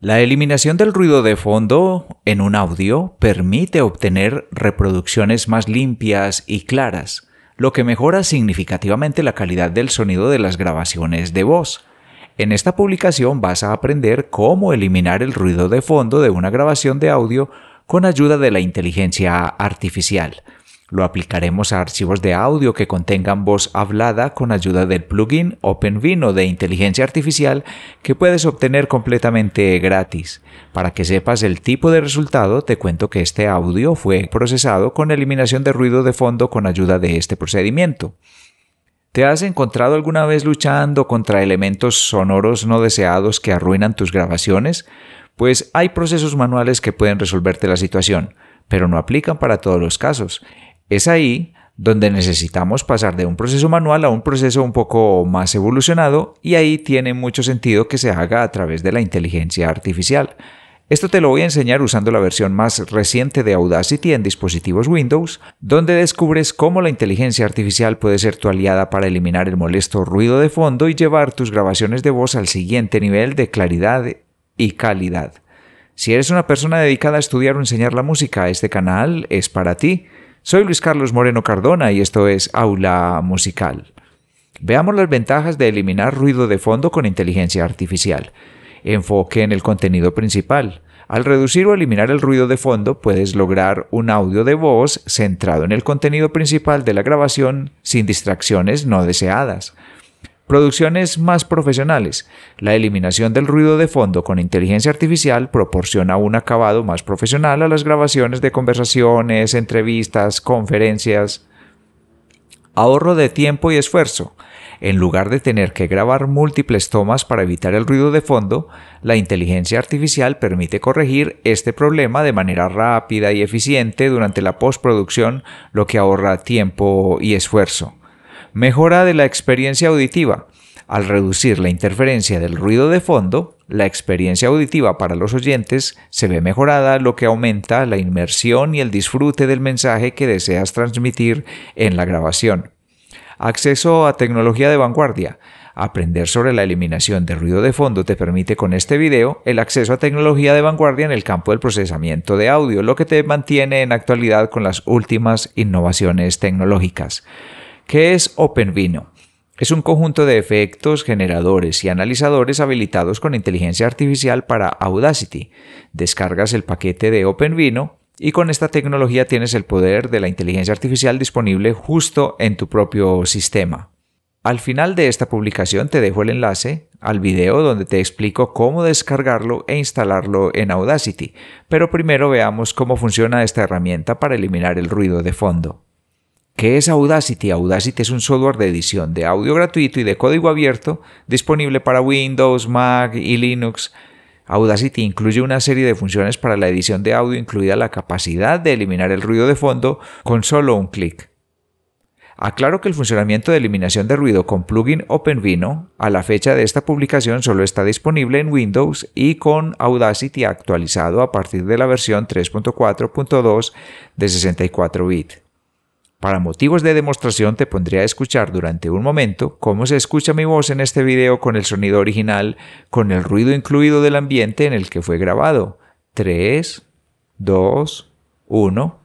La eliminación del ruido de fondo en un audio permite obtener reproducciones más limpias y claras, lo que mejora significativamente la calidad del sonido de las grabaciones de voz. En esta publicación vas a aprender cómo eliminar el ruido de fondo de una grabación de audio con ayuda de la inteligencia artificial. Lo aplicaremos a archivos de audio que contengan voz hablada con ayuda del plugin OpenVino de inteligencia artificial que puedes obtener completamente gratis. Para que sepas el tipo de resultado, te cuento que este audio fue procesado con eliminación de ruido de fondo con ayuda de este procedimiento. ¿Te has encontrado alguna vez luchando contra elementos sonoros no deseados que arruinan tus grabaciones? Pues hay procesos manuales que pueden resolverte la situación, pero no aplican para todos los casos. Es ahí donde necesitamos pasar de un proceso manual a un proceso un poco más evolucionado y ahí tiene mucho sentido que se haga a través de la inteligencia artificial. Esto te lo voy a enseñar usando la versión más reciente de Audacity en dispositivos Windows, donde descubres cómo la inteligencia artificial puede ser tu aliada para eliminar el molesto ruido de fondo y llevar tus grabaciones de voz al siguiente nivel de claridad y calidad. Si eres una persona dedicada a estudiar o enseñar la música, este canal es para ti. Soy Luis Carlos Moreno Cardona y esto es Aula Musical. Veamos las ventajas de eliminar ruido de fondo con inteligencia artificial. Enfoque en el contenido principal. Al reducir o eliminar el ruido de fondo, puedes lograr un audio de voz centrado en el contenido principal de la grabación sin distracciones no deseadas. Producciones más profesionales. La eliminación del ruido de fondo con inteligencia artificial proporciona un acabado más profesional a las grabaciones de conversaciones, entrevistas, conferencias. Ahorro de tiempo y esfuerzo. En lugar de tener que grabar múltiples tomas para evitar el ruido de fondo, la inteligencia artificial permite corregir este problema de manera rápida y eficiente durante la postproducción, lo que ahorra tiempo y esfuerzo. Mejora de la experiencia auditiva. Al reducir la interferencia del ruido de fondo, la experiencia auditiva para los oyentes se ve mejorada, lo que aumenta la inmersión y el disfrute del mensaje que deseas transmitir en la grabación. Acceso a tecnología de vanguardia. Aprender sobre la eliminación de ruido de fondo te permite con este video el acceso a tecnología de vanguardia en el campo del procesamiento de audio, lo que te mantiene en actualidad con las últimas innovaciones tecnológicas. ¿Qué es OpenVino? Es un conjunto de efectos, generadores y analizadores habilitados con inteligencia artificial para Audacity. Descargas el paquete de OpenVino y con esta tecnología tienes el poder de la inteligencia artificial disponible justo en tu propio sistema. Al final de esta publicación te dejo el enlace al video donde te explico cómo descargarlo e instalarlo en Audacity, pero primero veamos cómo funciona esta herramienta para eliminar el ruido de fondo. ¿Qué es Audacity? Audacity es un software de edición de audio gratuito y de código abierto disponible para Windows, Mac y Linux. Audacity incluye una serie de funciones para la edición de audio, incluida la capacidad de eliminar el ruido de fondo con solo un clic. Aclaro que el funcionamiento de eliminación de ruido con plugin OpenVino a la fecha de esta publicación solo está disponible en Windows y con Audacity actualizado a partir de la versión 3.4.2 de 64 bit. Para motivos de demostración te pondré a escuchar durante un momento cómo se escucha mi voz en este video con el sonido original, con el ruido incluido del ambiente en el que fue grabado. 3, 2, 1.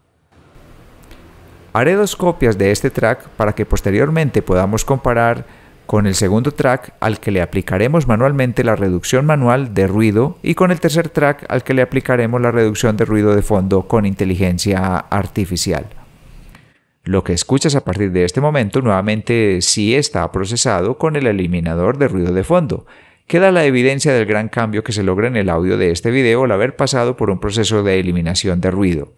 Haré dos copias de este track para que posteriormente podamos comparar con el segundo track al que le aplicaremos manualmente la reducción manual de ruido y con el tercer track al que le aplicaremos la reducción de ruido de fondo con inteligencia artificial. Lo que escuchas a partir de este momento nuevamente sí está procesado con el eliminador de ruido de fondo. Queda la evidencia del gran cambio que se logra en el audio de este video al haber pasado por un proceso de eliminación de ruido.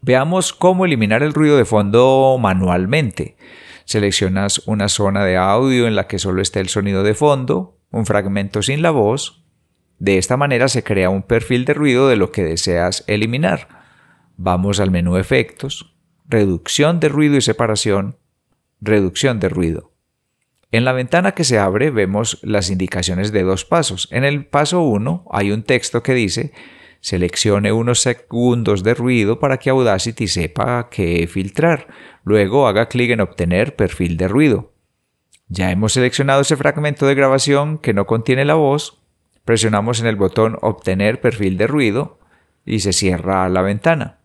Veamos cómo eliminar el ruido de fondo manualmente. Seleccionas una zona de audio en la que solo esté el sonido de fondo, un fragmento sin la voz. De esta manera se crea un perfil de ruido de lo que deseas eliminar. Vamos al menú Efectos, reducción de ruido y separación, reducción de ruido. En la ventana que se abre vemos las indicaciones de dos pasos. En el paso 1 hay un texto que dice Seleccione unos segundos de ruido para que Audacity sepa qué filtrar. Luego haga clic en Obtener perfil de ruido. Ya hemos seleccionado ese fragmento de grabación que no contiene la voz. Presionamos en el botón Obtener perfil de ruido y se cierra la ventana.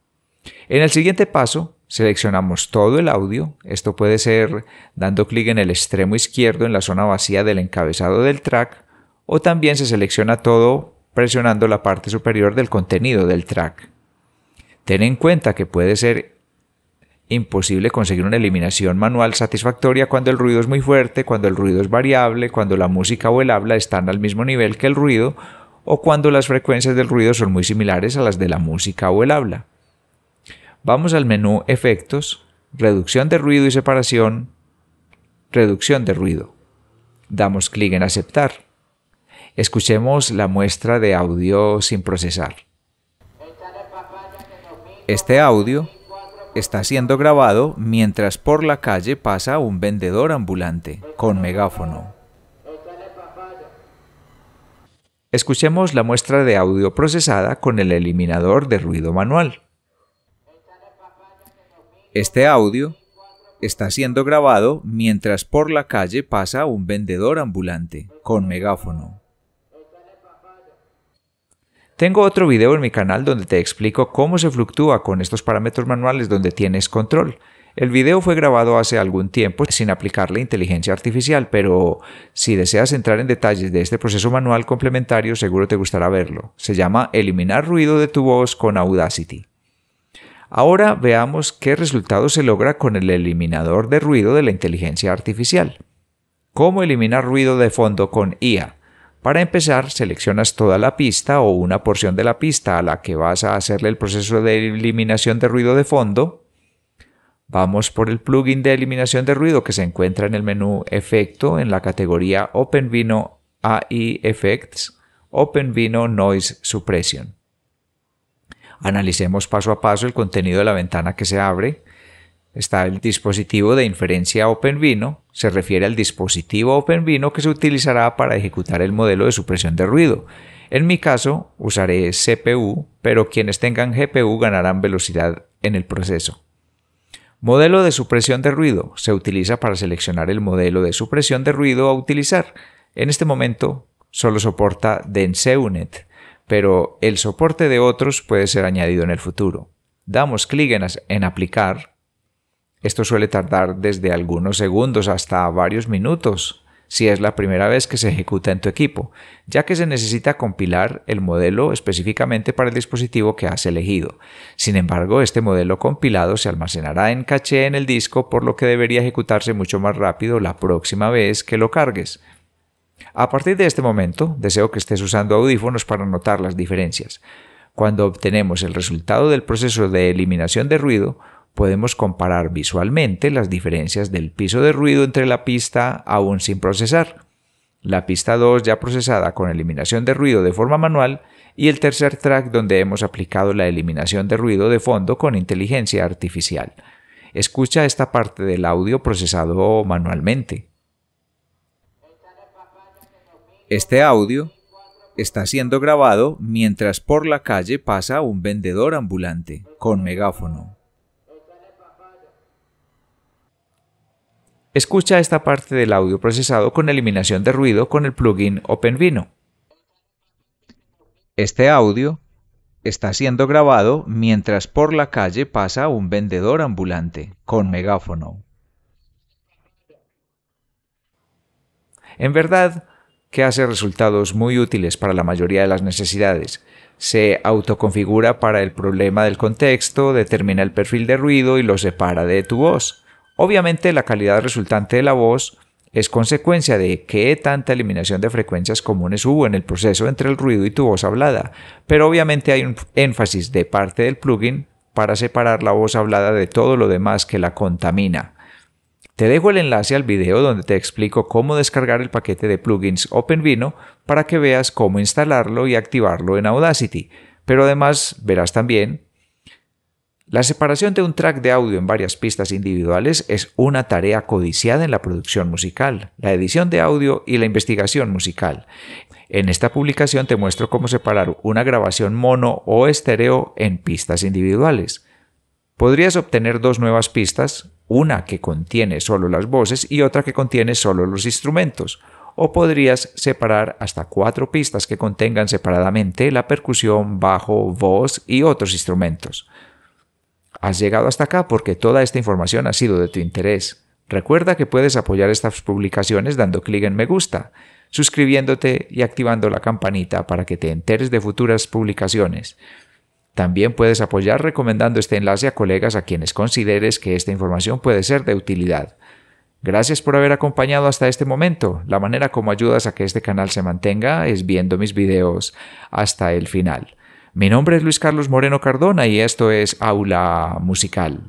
En el siguiente paso Seleccionamos todo el audio, esto puede ser dando clic en el extremo izquierdo en la zona vacía del encabezado del track o también se selecciona todo presionando la parte superior del contenido del track. Ten en cuenta que puede ser imposible conseguir una eliminación manual satisfactoria cuando el ruido es muy fuerte, cuando el ruido es variable, cuando la música o el habla están al mismo nivel que el ruido o cuando las frecuencias del ruido son muy similares a las de la música o el habla. Vamos al menú Efectos, Reducción de ruido y separación, Reducción de ruido. Damos clic en Aceptar. Escuchemos la muestra de audio sin procesar. Este audio está siendo grabado mientras por la calle pasa un vendedor ambulante con megáfono. Escuchemos la muestra de audio procesada con el eliminador de ruido manual. Este audio está siendo grabado mientras por la calle pasa un vendedor ambulante con megáfono. Tengo otro video en mi canal donde te explico cómo se fluctúa con estos parámetros manuales donde tienes control. El video fue grabado hace algún tiempo sin aplicar la inteligencia artificial, pero si deseas entrar en detalles de este proceso manual complementario seguro te gustará verlo. Se llama Eliminar ruido de tu voz con Audacity. Ahora veamos qué resultado se logra con el eliminador de ruido de la inteligencia artificial. ¿Cómo eliminar ruido de fondo con IA? Para empezar, seleccionas toda la pista o una porción de la pista a la que vas a hacerle el proceso de eliminación de ruido de fondo. Vamos por el plugin de eliminación de ruido que se encuentra en el menú Efecto en la categoría OpenVino AI Effects, OpenVino Noise Suppression. Analicemos paso a paso el contenido de la ventana que se abre. Está el dispositivo de inferencia OpenVino, se refiere al dispositivo OpenVino que se utilizará para ejecutar el modelo de supresión de ruido. En mi caso, usaré CPU, pero quienes tengan GPU ganarán velocidad en el proceso. Modelo de supresión de ruido. Se utiliza para seleccionar el modelo de supresión de ruido a utilizar. En este momento solo soporta DenseUnet pero el soporte de otros puede ser añadido en el futuro. Damos clic en, en aplicar. Esto suele tardar desde algunos segundos hasta varios minutos si es la primera vez que se ejecuta en tu equipo, ya que se necesita compilar el modelo específicamente para el dispositivo que has elegido. Sin embargo, este modelo compilado se almacenará en caché en el disco, por lo que debería ejecutarse mucho más rápido la próxima vez que lo cargues. A partir de este momento, deseo que estés usando audífonos para notar las diferencias. Cuando obtenemos el resultado del proceso de eliminación de ruido, podemos comparar visualmente las diferencias del piso de ruido entre la pista aún sin procesar, la pista 2 ya procesada con eliminación de ruido de forma manual y el tercer track donde hemos aplicado la eliminación de ruido de fondo con inteligencia artificial. Escucha esta parte del audio procesado manualmente. Este audio está siendo grabado mientras por la calle pasa un vendedor ambulante con megáfono. Escucha esta parte del audio procesado con eliminación de ruido con el plugin OpenVino. Este audio está siendo grabado mientras por la calle pasa un vendedor ambulante con megáfono. En verdad, que hace resultados muy útiles para la mayoría de las necesidades. Se autoconfigura para el problema del contexto, determina el perfil de ruido y lo separa de tu voz. Obviamente la calidad resultante de la voz es consecuencia de qué tanta eliminación de frecuencias comunes hubo en el proceso entre el ruido y tu voz hablada, pero obviamente hay un énfasis de parte del plugin para separar la voz hablada de todo lo demás que la contamina. Te dejo el enlace al video donde te explico cómo descargar el paquete de plugins OpenVino para que veas cómo instalarlo y activarlo en Audacity, pero además verás también la separación de un track de audio en varias pistas individuales es una tarea codiciada en la producción musical, la edición de audio y la investigación musical. En esta publicación te muestro cómo separar una grabación mono o estéreo en pistas individuales. Podrías obtener dos nuevas pistas, una que contiene solo las voces y otra que contiene solo los instrumentos. O podrías separar hasta cuatro pistas que contengan separadamente la percusión, bajo, voz y otros instrumentos. Has llegado hasta acá porque toda esta información ha sido de tu interés. Recuerda que puedes apoyar estas publicaciones dando clic en me gusta, suscribiéndote y activando la campanita para que te enteres de futuras publicaciones. También puedes apoyar recomendando este enlace a colegas a quienes consideres que esta información puede ser de utilidad. Gracias por haber acompañado hasta este momento. La manera como ayudas a que este canal se mantenga es viendo mis videos hasta el final. Mi nombre es Luis Carlos Moreno Cardona y esto es Aula Musical.